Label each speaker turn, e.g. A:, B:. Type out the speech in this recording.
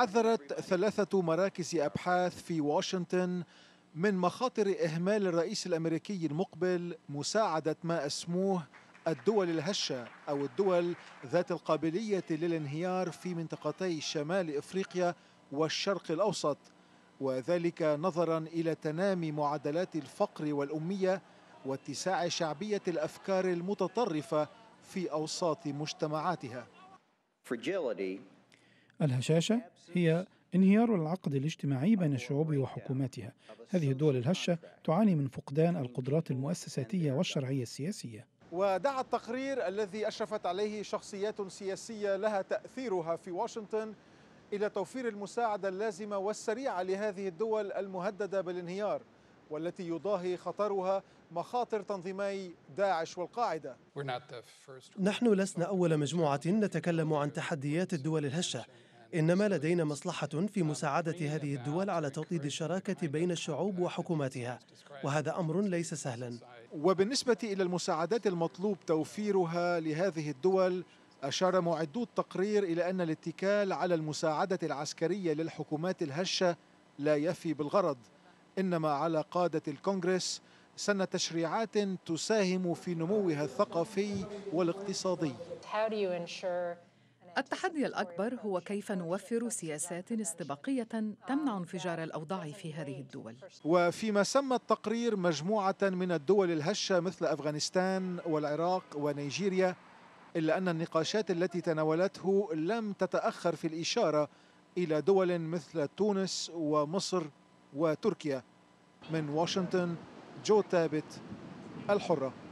A: حذرت ثلاثة مراكز أبحاث في واشنطن من مخاطر إهمال الرئيس الأمريكي المقبل مساعدة ما أسموه الدول الهشة أو الدول ذات القابلية للانهيار في منطقتي شمال إفريقيا والشرق الأوسط وذلك نظرا إلى تنامي معدلات الفقر والأمية واتساع شعبية الأفكار المتطرفة في أوساط مجتمعاتها.
B: الهشاشة هي انهيار العقد الاجتماعي بين الشعوب وحكوماتها هذه الدول الهشة تعاني من فقدان القدرات المؤسساتية والشرعية السياسية
A: ودعا التقرير الذي أشرفت عليه شخصيات سياسية لها تأثيرها في واشنطن إلى توفير المساعدة اللازمة والسريعة لهذه الدول المهددة بالانهيار والتي يضاهي خطرها مخاطر تنظيمي داعش والقاعدة
C: نحن لسنا أول مجموعة نتكلم عن تحديات الدول الهشة إنما لدينا مصلحة في مساعدة هذه الدول على توطيد الشراكة بين الشعوب وحكوماتها
A: وهذا أمر ليس سهلا وبالنسبة إلى المساعدات المطلوب توفيرها لهذه الدول أشار معدو التقرير إلى أن الاتكال على المساعدة العسكرية للحكومات الهشة لا يفي بالغرض إنما على قادة الكونغرس سن تشريعات تساهم في نموها الثقافي والاقتصادي
D: التحدي الأكبر هو كيف نوفر سياسات استباقية تمنع انفجار الأوضاع في هذه الدول
A: وفيما سمى التقرير مجموعة من الدول الهشة مثل أفغانستان والعراق ونيجيريا إلا أن النقاشات التي تناولته لم تتأخر في الإشارة إلى دول مثل تونس ومصر وتركيا من واشنطن جو تابت الحره